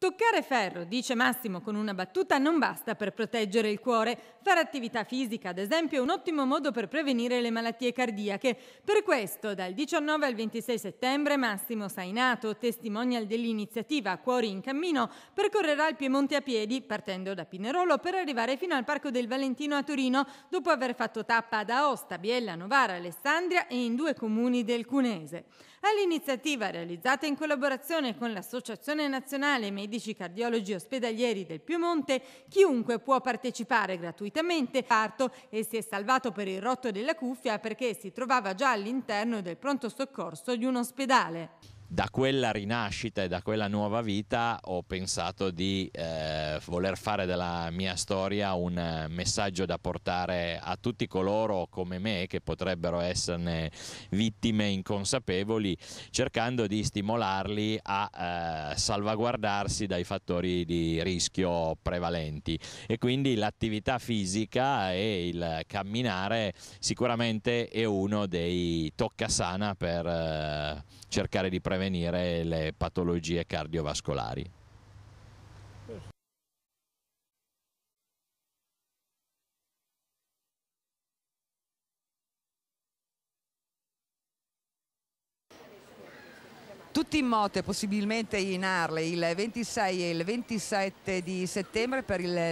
Toccare ferro, dice Massimo con una battuta, non basta per proteggere il cuore. Fare attività fisica, ad esempio, è un ottimo modo per prevenire le malattie cardiache. Per questo, dal 19 al 26 settembre, Massimo Sainato, testimonial dell'iniziativa Cuori in Cammino, percorrerà il Piemonte a piedi, partendo da Pinerolo per arrivare fino al Parco del Valentino a Torino, dopo aver fatto tappa ad Aosta, Biella, Novara, Alessandria e in due comuni del Cunese. All'iniziativa realizzata in collaborazione con l'Associazione Nazionale Medici Cardiologi Ospedalieri del Piemonte, chiunque può partecipare gratuitamente parto e si è salvato per il rotto della cuffia perché si trovava già all'interno del pronto soccorso di un ospedale da quella rinascita e da quella nuova vita ho pensato di eh, voler fare della mia storia un eh, messaggio da portare a tutti coloro come me che potrebbero esserne vittime inconsapevoli, cercando di stimolarli a eh, salvaguardarsi dai fattori di rischio prevalenti e quindi l'attività fisica e il camminare sicuramente è uno dei toccasana per eh, cercare di prevenire prevenire le patologie cardiovascolari. tutti in moto possibilmente in Arle il 26 e il 27 di settembre per il